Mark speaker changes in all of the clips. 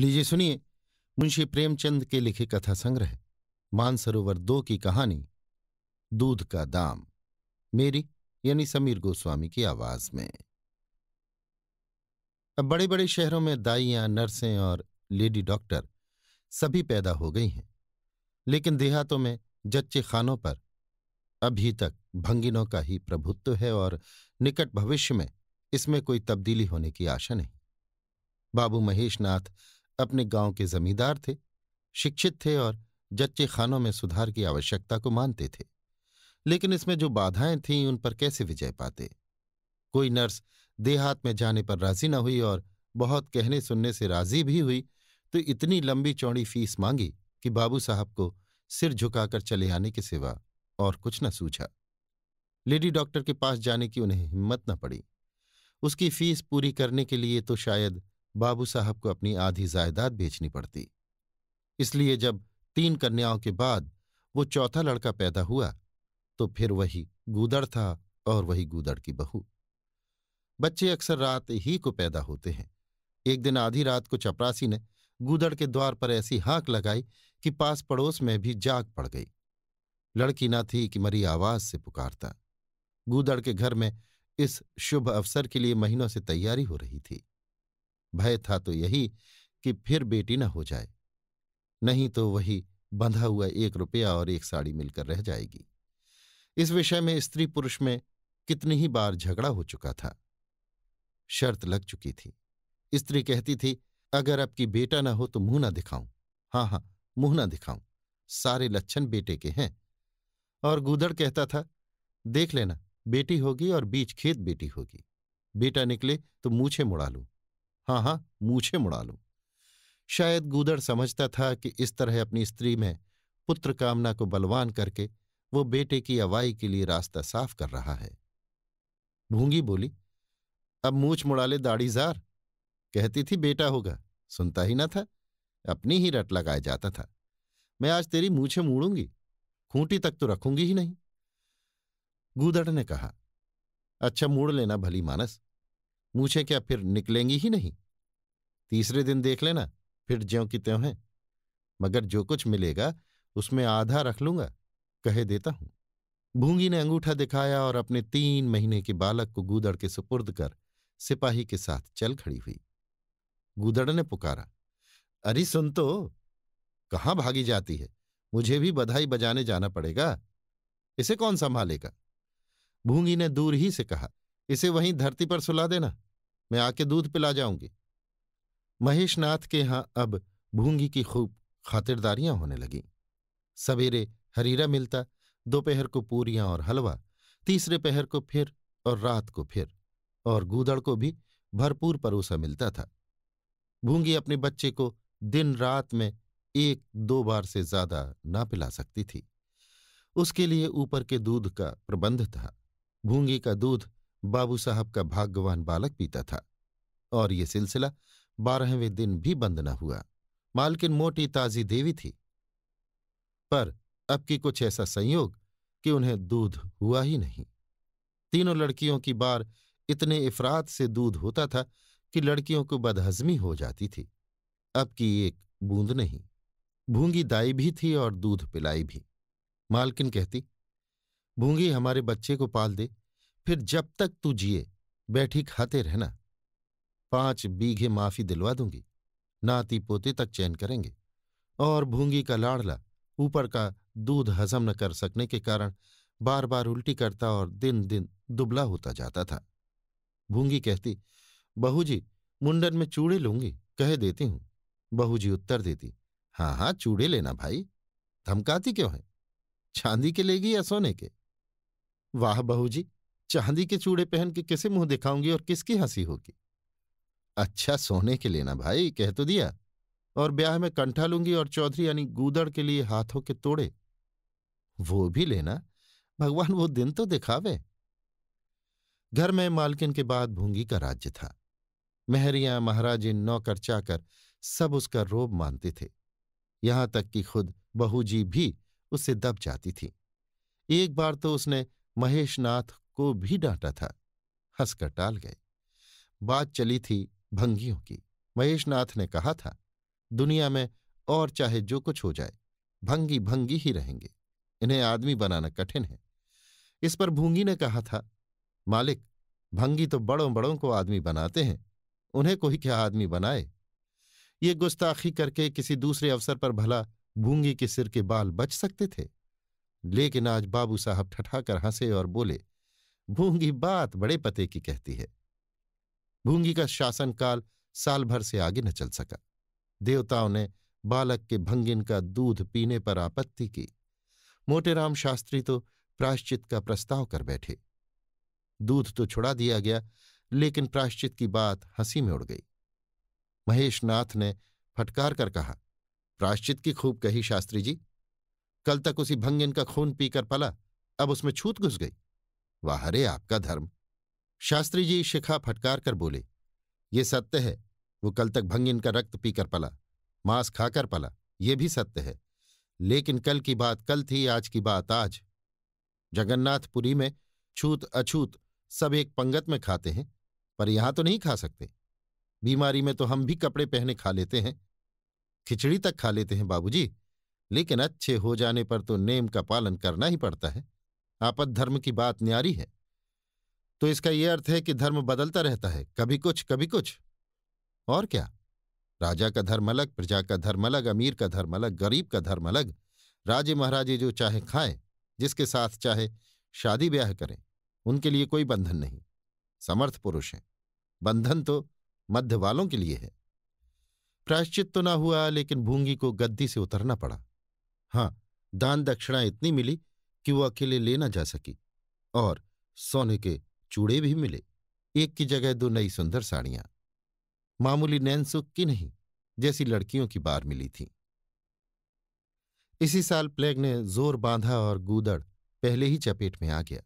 Speaker 1: लीजिए सुनिए मुंशी प्रेमचंद के लिखे कथा संग्रह मानसरोवर दो की कहानी दूध का दाम मेरी यानी समीर गोस्वामी की आवाज में अब बड़े बड़े शहरों में दाइयां नर्सें और लेडी डॉक्टर सभी पैदा हो गई हैं लेकिन देहातों में जच्चे खानों पर अभी तक भंगिनों का ही प्रभुत्व है और निकट भविष्य में इसमें कोई तब्दीली होने की आशा नहीं बाबू महेश नाथ अपने गांव के जमींदार थे शिक्षित थे और जच्चे खानों में सुधार की आवश्यकता को मानते थे लेकिन इसमें जो बाधाएं थीं उन पर कैसे विजय पाते कोई नर्स देहात में जाने पर राजी न हुई और बहुत कहने सुनने से राजी भी हुई तो इतनी लंबी चौड़ी फीस मांगी कि बाबू साहब को सिर झुकाकर चले आने के सिवा और कुछ न सूझा लेडी डॉक्टर के पास जाने की उन्हें हिम्मत न पड़ी उसकी फीस पूरी करने के लिए तो शायद बाबू साहब को अपनी आधी जायदाद बेचनी पड़ती इसलिए जब तीन कन्याओं के बाद वो चौथा लड़का पैदा हुआ तो फिर वही गूदड़ था और वही गूदड़ की बहू बच्चे अक्सर रात ही को पैदा होते हैं एक दिन आधी रात को चपरासी ने गूदड़ के द्वार पर ऐसी हाँक लगाई कि पास पड़ोस में भी जाग पड़ गई लड़की ना थी कि मरी आवाज से पुकारता गूदड़ के घर में इस शुभ अवसर के लिए महीनों से तैयारी हो रही थी भय था तो यही कि फिर बेटी न हो जाए नहीं तो वही बंधा हुआ एक रुपया और एक साड़ी मिलकर रह जाएगी इस विषय में स्त्री पुरुष में कितनी ही बार झगड़ा हो चुका था शर्त लग चुकी थी स्त्री कहती थी अगर आपकी बेटा ना हो तो मुंह ना दिखाऊं हाँ हाँ मुंह ना दिखाऊं सारे लक्षण बेटे के हैं और गूदड़ कहता था देख लेना बेटी होगी और बीच खेत बेटी होगी बेटा निकले तो मूछे मुड़ा लूं हाँ हाँ मूछे मुड़ा लूं शायद गूदड़ समझता था कि इस तरह अपनी स्त्री में पुत्र कामना को बलवान करके वो बेटे की अवाई के लिए रास्ता साफ कर रहा है भूंगी बोली अब मूछ मुड़ा ले दाढ़ी जार कहती थी बेटा होगा सुनता ही ना था अपनी ही रट लगाया जाता था मैं आज तेरी मूछे मूड़ूंगी खूंटी तक तो रखूंगी ही नहीं गूदड़ ने कहा अच्छा मूड़ लेना भली मानस मूछें क्या फिर निकलेंगी ही नहीं तीसरे दिन देख लेना फिर ज्यो की त्यों है मगर जो कुछ मिलेगा उसमें आधा रख लूंगा कह देता हूं भूंगी ने अंगूठा दिखाया और अपने तीन महीने के बालक को गूदड़ के सुपुर्द कर सिपाही के साथ चल खड़ी हुई गूदड़ ने पुकारा अरे सुन तो कहां भागी जाती है मुझे भी बधाई बजाने जाना पड़ेगा इसे कौन संभालेगा भूंगी ने दूर ही से कहा इसे वहीं धरती पर सुला देना मैं आके दूध पिला जाऊंगी महेशनाथ के यहां अब भूंगी की खूब खातिरदारियां होने लगीं सवेरे हरीरा मिलता दोपहर को पूरियां और हलवा तीसरे पहर को फिर और रात को फिर और गूदड़ को भी भरपूर परोसा मिलता था भूंगी अपने बच्चे को दिन रात में एक दो बार से ज्यादा ना पिला सकती थी उसके लिए ऊपर के दूध का प्रबंध था भूंगी का दूध बाबू साहब का भाग्यवान बालक पीता था और ये सिलसिला बारहवें दिन भी बंद न हुआ मालकिन मोटी ताजी देवी थी पर अब की कुछ ऐसा संयोग कि उन्हें दूध हुआ ही नहीं तीनों लड़कियों की बार इतने इफरात से दूध होता था कि लड़कियों को बदहजमी हो जाती थी अब की एक बूंद नहीं भूंगी दाई भी थी और दूध पिलाई भी मालकिन कहती भूंगी हमारे बच्चे को पाल दे फिर जब तक तू जिए बैठी खाते रहना पांच बीघे माफी दिलवा दूंगी नाती पोते तक चैन करेंगे और भूंगी का लाड़ला ऊपर का दूध हजम न कर सकने के कारण बार बार उल्टी करता और दिन दिन दुबला होता जाता था भूंगी कहती बहू जी मुंडन में चूड़े लूंगी कह देती हूं बहू जी उत्तर देती हाँ हाँ चूड़े लेना भाई धमकाती क्यों है चांदी के लेगी या सोने के वाह बहू जी चांदी के चूड़े पहन के किसे मुंह दिखाऊंगी और किसकी हंसी होगी अच्छा सोने के लेना भाई कह तो दिया और ब्याह में कंठा लूंगी और चौधरी यानी गूदड़ के लिए हाथों के तोड़े वो भी लेना भगवान वो दिन तो दिखावे घर में मालकिन के बाद भूंगी का राज्य था महरियां महाराजिन नौकर चाकर सब उसका रोब मानते थे यहां तक कि खुद बहू जी भी उससे दब जाती थी एक बार तो उसने महेशनाथ को भी डांटा था हंसकर टाल गए बात चली थी भंगियों की महेशनाथ ने कहा था दुनिया में और चाहे जो कुछ हो जाए भंगी भंगी ही रहेंगे इन्हें आदमी बनाना कठिन है इस पर भूंगी ने कहा था मालिक भंगी तो बड़ों बड़ों को आदमी बनाते हैं उन्हें कोई क्या आदमी बनाए ये गुस्ताखी करके किसी दूसरे अवसर पर भला भूंगी के सिर के बाल बच सकते थे लेकिन आज बाबू साहब ठठाकर हंसे और बोले भूंगी बात बड़े पते की कहती है भूंगी का शासनकाल साल भर से आगे न चल सका देवताओं ने बालक के भंगिन का दूध पीने पर आपत्ति की मोटेराम शास्त्री तो प्राश्चित का प्रस्ताव कर बैठे दूध तो छुड़ा दिया गया लेकिन प्राश्चित की बात हंसी में उड़ गई महेश नाथ ने फटकार कर कहा प्राश्चित की खूब कही शास्त्री जी कल तक उसी भंगिन का खून पीकर पला अब उसमें छूत घुस गई वाह रे आपका धर्म शास्त्री जी शिखा फटकार कर बोले ये सत्य है वो कल तक भंगिन का रक्त पीकर पला मांस खाकर पला ये भी सत्य है लेकिन कल की बात कल थी आज की बात आज जगन्नाथपुरी में छूत अछूत सब एक पंगत में खाते हैं पर यहां तो नहीं खा सकते बीमारी में तो हम भी कपड़े पहने खा लेते हैं खिचड़ी तक खा लेते हैं बाबूजी लेकिन अच्छे हो जाने पर तो नेम का पालन करना ही पड़ता है आपद धर्म की बात न्यारी है तो इसका यह अर्थ है कि धर्म बदलता रहता है कभी कुछ कभी कुछ और क्या राजा का धर्म अलग प्रजा का धर्म अलग अमीर का धर्म अलग गरीब का धर्म अलग राजे महाराजे जो चाहे खाएं जिसके साथ चाहे शादी ब्याह करें उनके लिए कोई बंधन नहीं समर्थ पुरुष हैं बंधन तो मध्य वालों के लिए है प्रायश्चित तो ना हुआ लेकिन भूंगी को गद्दी से उतरना पड़ा हाँ दान दक्षिणा इतनी मिली कि वो अकेले ले न जा सकी और सोने के चूड़े भी मिले एक की जगह दो नई सुंदर साड़ियां मामूली नैनसुख की नहीं जैसी लड़कियों की बार मिली थी इसी साल प्लेग ने जोर बांधा और गूदड़ पहले ही चपेट में आ गया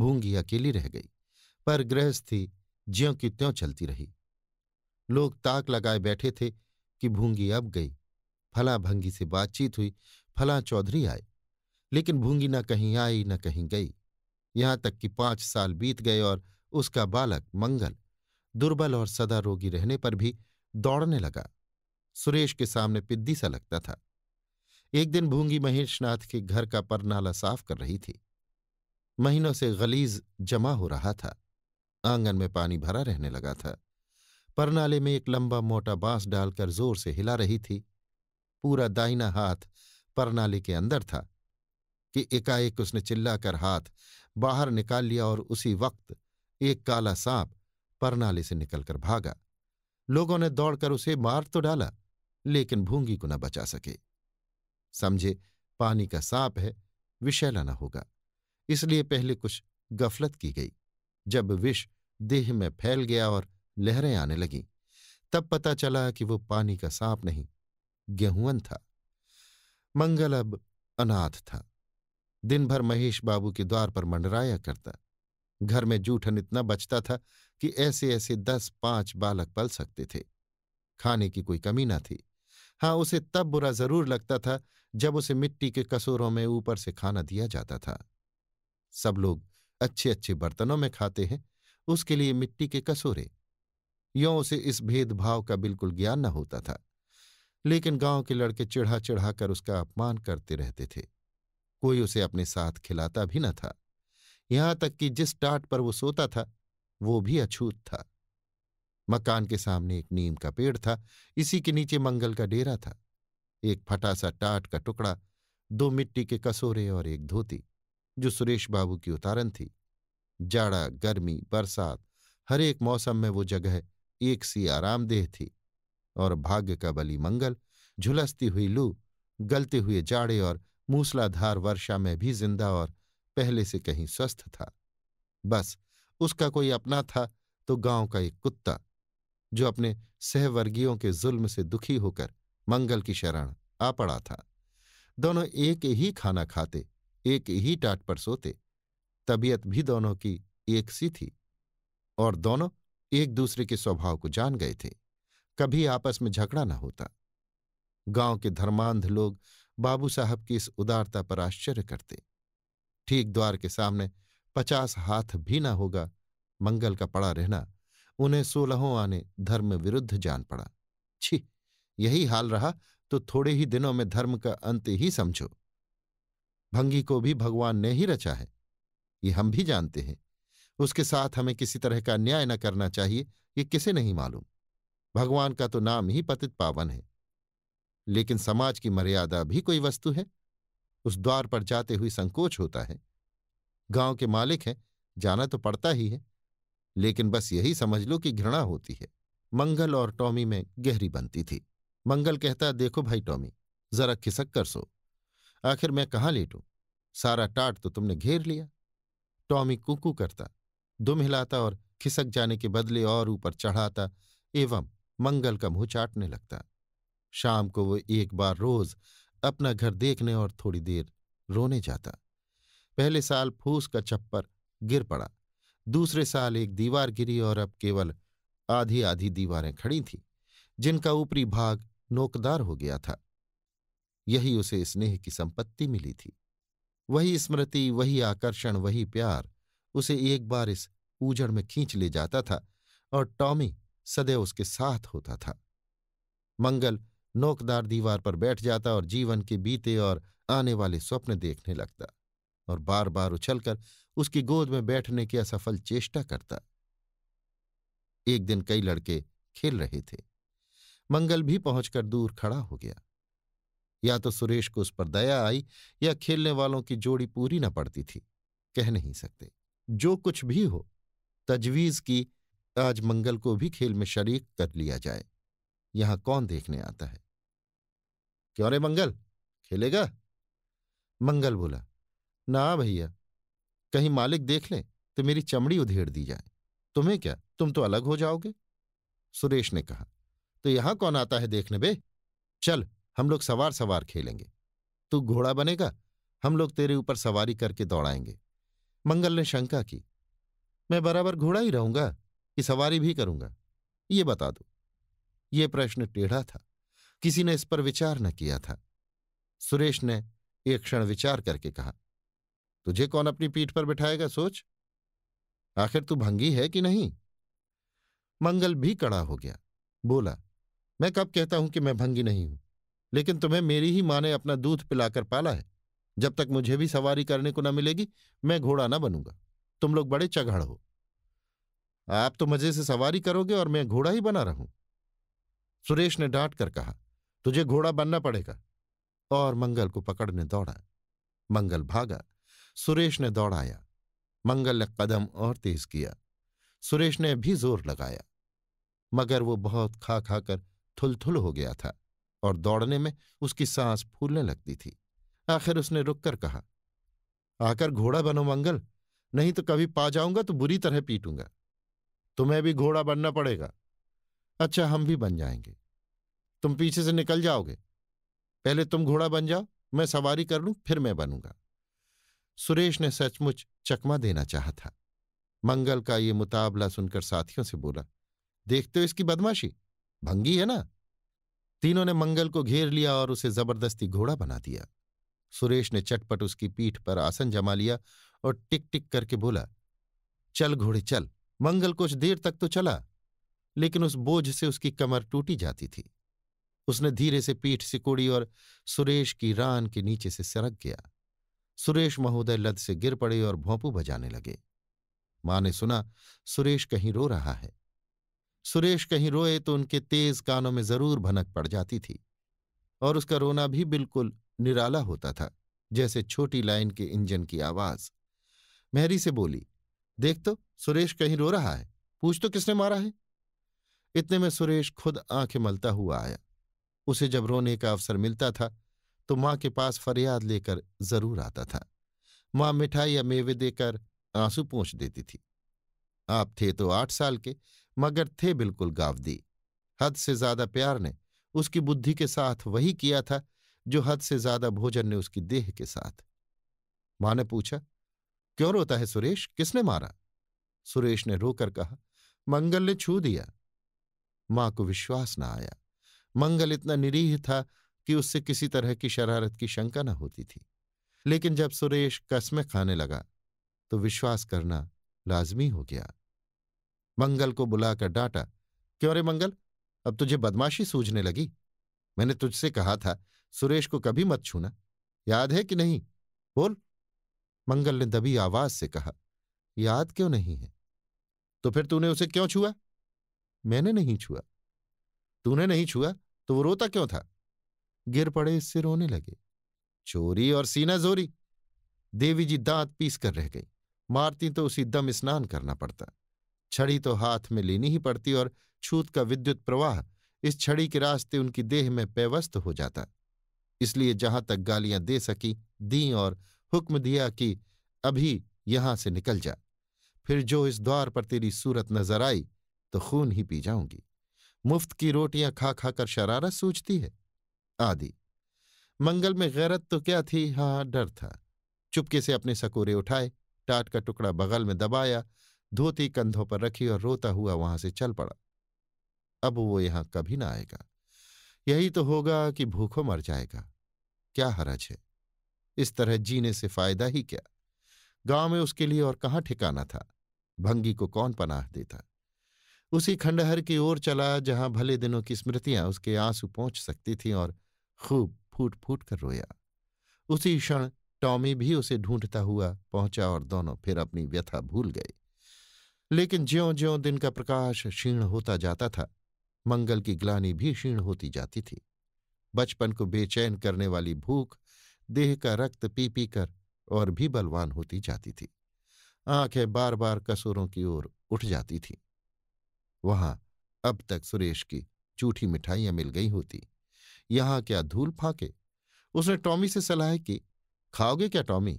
Speaker 1: भूंगी अकेली रह गई पर गृहस्थी ज्यों की त्यों चलती रही लोग ताक लगाए बैठे थे कि भूंगी अब गई फला भंगी से बातचीत हुई फला चौधरी आए लेकिन भूंगी न कहीं आई न कहीं गई यहां तक कि पांच साल बीत गए और उसका बालक मंगल दुर्बल और सदा रोगी रहने पर भी दौड़ने लगा सुरेश के सामने पिद्दी सा लगता था एक दिन भूंगी महेशनाथ के घर का परनाला साफ कर रही थी महीनों से गलीज जमा हो रहा था आंगन में पानी भरा रहने लगा था परनाले में एक लंबा मोटा बांस डालकर जोर से हिला रही थी पूरा दाहिना हाथ परनाले के अंदर था कि एकाएक उसने चिल्लाकर हाथ बाहर निकाल लिया और उसी वक्त एक काला सांप परनाले से निकलकर भागा लोगों ने दौड़कर उसे मार तो डाला लेकिन भूंगी को न बचा सके समझे पानी का सांप है विषैला न होगा इसलिए पहले कुछ गफलत की गई जब विष देह में फैल गया और लहरें आने लगीं तब पता चला कि वो पानी का सांप नहीं गेहूं था मंगल अब अनाथ था दिन भर महेश बाबू के द्वार पर मंडराया करता घर में जूठन इतना बचता था कि ऐसे ऐसे दस पांच बालक पल सकते थे खाने की कोई कमी न थी हाँ उसे तब बुरा जरूर लगता था जब उसे मिट्टी के कसूरों में ऊपर से खाना दिया जाता था सब लोग अच्छे अच्छे बर्तनों में खाते हैं उसके लिए मिट्टी के कसूरे यों उसे इस भेदभाव का बिल्कुल ज्ञान न होता था लेकिन गांव के लड़के चिढ़ा चिढ़ा कर उसका अपमान करते रहते थे कोई उसे अपने साथ खिलाता भी न था यहां तक कि जिस टाट पर वो सोता था वो भी अछूत था मकान के सामने एक नीम का पेड़ था इसी के नीचे मंगल का डेरा था एक फटा सा टाट का टुकड़ा दो मिट्टी के कसोरे और एक धोती जो सुरेश बाबू की उतारन थी जाड़ा गर्मी बरसात हर एक मौसम में वो जगह एक सी आरामदेह थी और भाग्य का बली मंगल झुलसती हुई लू गलते हुए जाड़े और मूसलाधार वर्षा में भी जिंदा और पहले से कहीं स्वस्थ था बस उसका कोई अपना था तो गांव का एक कुत्ता जो अपने सहवर्गियों के जुल्म से दुखी होकर मंगल की शरण आ पड़ा था दोनों एक ही खाना खाते एक ही टाट पर सोते तबीयत भी दोनों की एक सी थी और दोनों एक दूसरे के स्वभाव को जान गए थे कभी आपस में झगड़ा न होता गांव के धर्मांध लोग बाबू साहब की इस उदारता पर आश्चर्य करते ठीक द्वार के सामने पचास हाथ भी ना होगा मंगल का पड़ा रहना उन्हें सोलहों आने धर्म विरुद्ध जान पड़ा छी यही हाल रहा तो थोड़े ही दिनों में धर्म का अंत ही समझो भंगी को भी भगवान ने ही रचा है ये हम भी जानते हैं उसके साथ हमें किसी तरह का न्याय न करना चाहिए ये किसे नहीं मालूम भगवान का तो नाम ही पतित पावन है लेकिन समाज की मर्यादा भी कोई वस्तु है उस द्वार पर जाते हुए संकोच होता है गांव के मालिक हैं जाना तो पड़ता ही है लेकिन बस यही समझ लो कि घृणा होती है मंगल और टॉमी में गहरी बनती थी मंगल कहता देखो भाई टॉमी जरा खिसक कर सो आखिर मैं कहाँ लेटू सारा टाट तो तुमने घेर लिया टॉमी कुकू करता दुम हिलाता और खिसक जाने के बदले और ऊपर चढ़ाता एवं मंगल का मुंह चाटने लगता शाम को वो एक बार रोज अपना घर देखने और थोड़ी देर रोने जाता पहले साल फूस का चप्पर गिर पड़ा दूसरे साल एक दीवार गिरी और अब केवल आधी आधी दीवारें खड़ी थीं जिनका ऊपरी भाग नोकदार हो गया था यही उसे स्नेह की संपत्ति मिली थी वही स्मृति वही आकर्षण वही प्यार उसे एक बार इस ऊजड़ में खींच ले जाता था और टॉमी सदैव उसके साथ होता था मंगल नोकदार दीवार पर बैठ जाता और जीवन के बीते और आने वाले स्वप्न देखने लगता और बार बार उछलकर उसकी गोद में बैठने की असफल चेष्टा करता एक दिन कई लड़के खेल रहे थे मंगल भी पहुंचकर दूर खड़ा हो गया या तो सुरेश को उस पर दया आई या खेलने वालों की जोड़ी पूरी न पड़ती थी कह नहीं सकते जो कुछ भी हो तजवीज की आज मंगल को भी खेल में शरीक कर लिया जाए यहां कौन देखने आता है क्यों रे मंगल खेलेगा मंगल बोला ना भैया कहीं मालिक देख ले तो मेरी चमड़ी उधेड़ दी जाए तुम्हें क्या तुम तो अलग हो जाओगे सुरेश ने कहा तो यहां कौन आता है देखने बे चल हम लोग सवार सवार खेलेंगे तू घोड़ा बनेगा हम लोग तेरे ऊपर सवारी करके दौड़ाएंगे मंगल ने शंका की मैं बराबर घोड़ा ही रहूंगा कि सवारी भी करूंगा ये बता दो ये प्रश्न टेढ़ा था किसी ने इस पर विचार न किया था सुरेश ने एक क्षण विचार करके कहा तुझे कौन अपनी पीठ पर बिठाएगा सोच आखिर तू भंगी है कि नहीं मंगल भी कड़ा हो गया बोला मैं कब कहता हूं कि मैं भंगी नहीं हूं लेकिन तुम्हें मेरी ही माँ ने अपना दूध पिलाकर पाला है जब तक मुझे भी सवारी करने को न मिलेगी मैं घोड़ा ना बनूंगा तुम लोग बड़े चगड़ हो आप तो मजे से सवारी करोगे और मैं घोड़ा ही बना रहूं सुरेश ने डांट कर कहा तुझे घोड़ा बनना पड़ेगा और मंगल को पकड़ने दौड़ा मंगल भागा सुरेश ने दौड़ाया मंगल ने कदम और तेज किया सुरेश ने भी जोर लगाया मगर वो बहुत खा खा कर थुलथुल हो गया था और दौड़ने में उसकी सांस फूलने लगती थी आखिर उसने रुककर कहा आकर घोड़ा बनो मंगल नहीं तो कभी पा जाऊंगा तो बुरी तरह पीटूंगा तुम्हें भी घोड़ा बनना पड़ेगा अच्छा हम भी बन जाएंगे तुम पीछे से निकल जाओगे पहले तुम घोड़ा बन जाओ मैं सवारी कर लू फिर मैं बनूंगा सुरेश ने सचमुच चकमा देना चाहा था मंगल का ये मुताबला सुनकर साथियों से बोला देखते हो इसकी बदमाशी भंगी है ना तीनों ने मंगल को घेर लिया और उसे जबरदस्ती घोड़ा बना दिया सुरेश ने चटपट उसकी पीठ पर आसन जमा लिया और टिक टिक करके बोला चल घोड़े चल मंगल कुछ देर तक तो चला लेकिन उस बोझ से उसकी कमर टूटी जाती थी उसने धीरे से पीठ सिकोड़ी और सुरेश की रान के नीचे से सरक गया सुरेश महोदय लद से गिर पड़े और भोंपू बजाने लगे मां ने सुना सुरेश कहीं रो रहा है सुरेश कहीं रोए तो उनके तेज कानों में जरूर भनक पड़ जाती थी और उसका रोना भी बिल्कुल निराला होता था जैसे छोटी लाइन के इंजन की आवाज मेहरी से बोली देख तो सुरेश कहीं रो रहा है पूछ तो किसने मारा है इतने में सुरेश खुद आंखें मलता हुआ आया उसे जब रोने का अवसर मिलता था तो माँ के पास फरियाद लेकर जरूर आता था माँ मिठाई या मेवे देकर आंसू पहुंच देती थी आप थे तो आठ साल के मगर थे बिल्कुल गावदी हद से ज्यादा प्यार ने उसकी बुद्धि के साथ वही किया था जो हद से ज्यादा भोजन ने उसकी देह के साथ मां ने पूछा क्यों रोता है सुरेश किसने मारा सुरेश ने रोकर कहा मंगल ने छू दिया मां को विश्वास न आया मंगल इतना निरीह था कि उससे किसी तरह की शरारत की शंका न होती थी लेकिन जब सुरेश कसमें खाने लगा तो विश्वास करना लाजमी हो गया मंगल को बुलाकर डांटा क्यों रे मंगल अब तुझे बदमाशी सूझने लगी मैंने तुझसे कहा था सुरेश को कभी मत छूना याद है कि नहीं बोल मंगल ने दबी आवाज से कहा याद क्यों नहीं है तो फिर तूने उसे क्यों छुआ मैंने नहीं छुआ तूने नहीं छुआ तो वो रोता क्यों था गिर पड़े इससे रोने लगे चोरी और सीना जोरी देवी जी दांत पीस कर रह गई मारती तो उसी दम स्नान करना पड़ता छड़ी तो हाथ में लेनी ही पड़ती और छूत का विद्युत प्रवाह इस छड़ी के रास्ते उनकी देह में पेवस्त हो जाता इसलिए जहां तक गालियां दे सकी दी और हुक्म दिया कि अभी यहां से निकल जा फिर जो इस द्वार पर तेरी सूरत नजर आई तो खून ही पी जाऊंगी मुफ्त की रोटियां खा खाकर शरारत सूझती है आदि मंगल में गैरत तो क्या थी हाँ डर था चुपके से अपने सकोरे उठाए टाट का टुकड़ा बगल में दबाया धोती कंधों पर रखी और रोता हुआ वहां से चल पड़ा अब वो यहां कभी ना आएगा यही तो होगा कि भूखों मर जाएगा क्या हरज है इस तरह जीने से फायदा ही क्या गांव में उसके लिए और कहाँ ठिकाना था भंगी को कौन पनाह देता उसी खंडहर की ओर चला जहां भले दिनों की स्मृतियां उसके आंसू पहुंच सकती थीं और खूब फूट फूट कर रोया उसी क्षण टॉमी भी उसे ढूंढता हुआ पहुंचा और दोनों फिर अपनी व्यथा भूल गए लेकिन ज्यो ज्यो दिन का प्रकाश क्षीण होता जाता था मंगल की ग्लानी भी क्षीण होती जाती थी बचपन को बेचैन करने वाली भूख देह का रक्त पी पी कर और भी बलवान होती जाती थी आंखें बार बार कसूरों की ओर उठ जाती थीं वहां अब तक सुरेश की झूठी मिठाइयां मिल गई होती यहां क्या धूल फाके उसने टॉमी से सलाह की खाओगे क्या टॉमी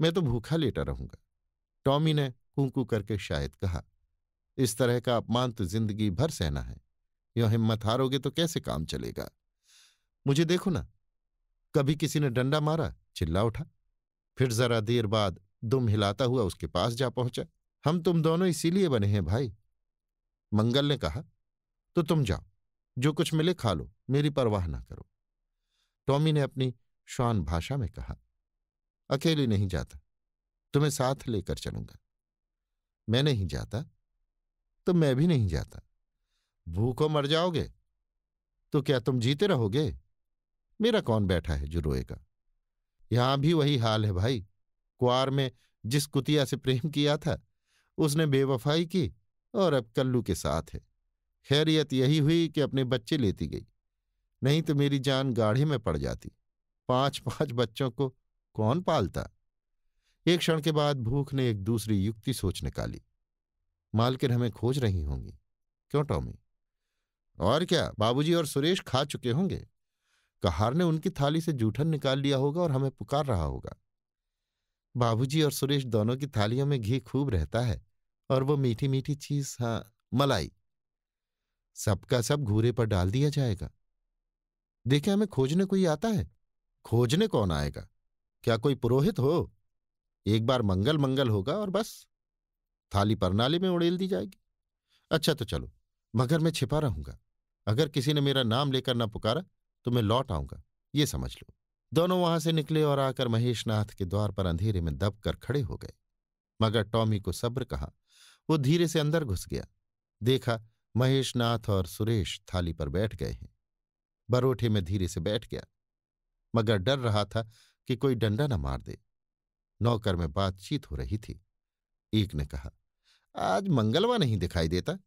Speaker 1: मैं तो भूखा लेटा रहूंगा टॉमी ने कुंकू करके शायद कहा इस तरह का अपमान तो जिंदगी भर सहना है यो हिम्मत हारोगे तो कैसे काम चलेगा मुझे देखो ना कभी किसी ने डंडा मारा चिल्ला उठा फिर जरा देर बाद दुम हिलाता हुआ उसके पास जा पहुंचा हम तुम दोनों इसीलिए बने हैं भाई मंगल ने कहा तो तुम जाओ जो कुछ मिले खा लो मेरी परवाह ना करो टॉमी ने अपनी श्वान भाषा में कहा अकेले नहीं जाता तुम्हें साथ लेकर चलूंगा मैं नहीं जाता तो मैं भी नहीं जाता भूखो मर जाओगे तो क्या तुम जीते रहोगे मेरा कौन बैठा है जो रोएगा यहां भी वही हाल है भाई कुआर में जिस कुतिया से प्रेम किया था उसने बेवफाई की और अब कल्लू के साथ है खैरियत यही हुई कि अपने बच्चे लेती गई नहीं तो मेरी जान गाढ़े में पड़ जाती पांच पांच बच्चों को कौन पालता एक क्षण के बाद भूख ने एक दूसरी युक्ति सोच निकाली मालकिन हमें खोज रही होंगी क्यों टॉमी और क्या बाबूजी और सुरेश खा चुके होंगे कहार ने उनकी थाली से जूठन निकाल लिया होगा और हमें पुकार रहा होगा बाबूजी और सुरेश दोनों की थालियों में घी खूब रहता है और वो मीठी मीठी चीज हाँ मलाई सबका सब घूरे पर डाल दिया जाएगा देखे हमें खोजने कोई आता है खोजने कौन आएगा क्या कोई पुरोहित हो एक बार मंगल मंगल होगा और बस थाली परनाली में उड़ेल दी जाएगी अच्छा तो चलो मगर मैं छिपा रहूंगा अगर किसी ने मेरा नाम लेकर ना पुकारा तो मैं लौट आऊंगा ये समझ लो दोनों वहां से निकले और आकर महेशनाथ के द्वार पर अंधेरे में दबकर खड़े हो गए मगर टॉमी को सब्र कहा वो धीरे से अंदर घुस गया देखा महेशनाथ और सुरेश थाली पर बैठ गए हैं बरोठे में धीरे से बैठ गया मगर डर रहा था कि कोई डंडा न मार दे नौकर में बातचीत हो रही थी एक ने कहा आज मंगलवा नहीं दिखाई देता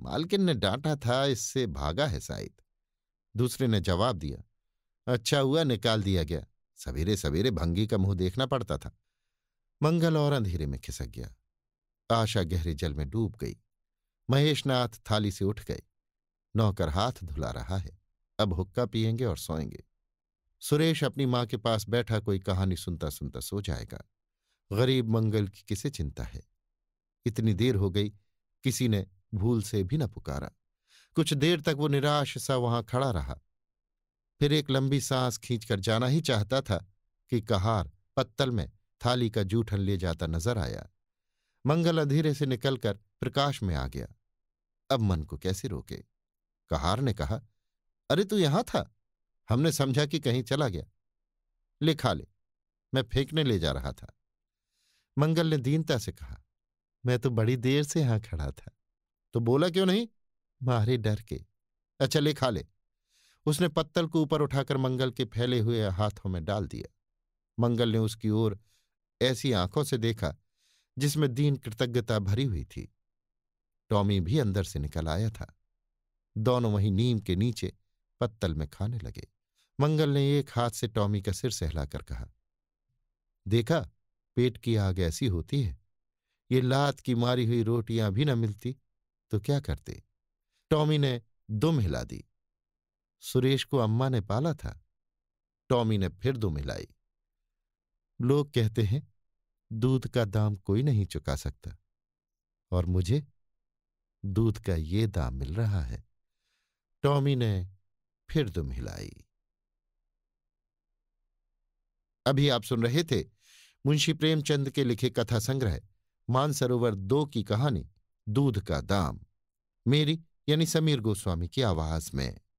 Speaker 1: मालकिन ने डांटा था इससे भागा है शायद दूसरे ने जवाब दिया अच्छा हुआ निकाल दिया गया सवेरे सवेरे भंगी का मुंह देखना पड़ता था मंगल और अंधेरे में खिसक गया आशा गहरे जल में डूब गई महेशनाथ थाली से उठ गए नौकर हाथ धुला रहा है अब हुक्का पियेंगे और सोएंगे सुरेश अपनी माँ के पास बैठा कोई कहानी सुनता सुनता सो जाएगा गरीब मंगल की किसे चिंता है इतनी देर हो गई किसी ने भूल से भी न पुकारा कुछ देर तक वो निराश सा वहां खड़ा रहा फिर एक लंबी सांस खींचकर जाना ही चाहता था कि कहार पत्तल में थाली का जूठन ले जाता नजर आया मंगल अधीरे से निकलकर प्रकाश में आ गया अब मन को कैसे रोके कहार ने कहा अरे तू यहां था हमने समझा कि कहीं चला गया लिखा ले मैं फेंकने ले जा रहा था मंगल ने दीनता से कहा मैं तो बड़ी देर से यहां खड़ा था तो बोला क्यों नहीं मारे डर के अच्छा ले खा ले उसने पत्तल को ऊपर उठाकर मंगल के फैले हुए हाथों में डाल दिया मंगल ने उसकी ओर ऐसी आंखों से देखा जिसमें दीन कृतज्ञता भरी हुई थी टॉमी भी अंदर से निकल आया था दोनों वहीं नीम के नीचे पत्तल में खाने लगे मंगल ने एक हाथ से टॉमी का सिर सहलाकर कहा देखा पेट की आग ऐसी होती है ये लात की मारी हुई रोटियां भी न मिलती तो क्या करते टॉमी ने दुम हिला दी सुरेश को अम्मा ने पाला था टॉमी ने फिर दुम हिलाई लोग कहते हैं दूध का दाम कोई नहीं चुका सकता और मुझे दूध का ये दाम मिल रहा है टॉमी ने फिर दुम हिलाई अभी आप सुन रहे थे मुंशी प्रेमचंद के लिखे कथा संग्रह मानसरोवर दो की कहानी दूध का दाम मेरी यानी समीर गोस्वामी की आवाज में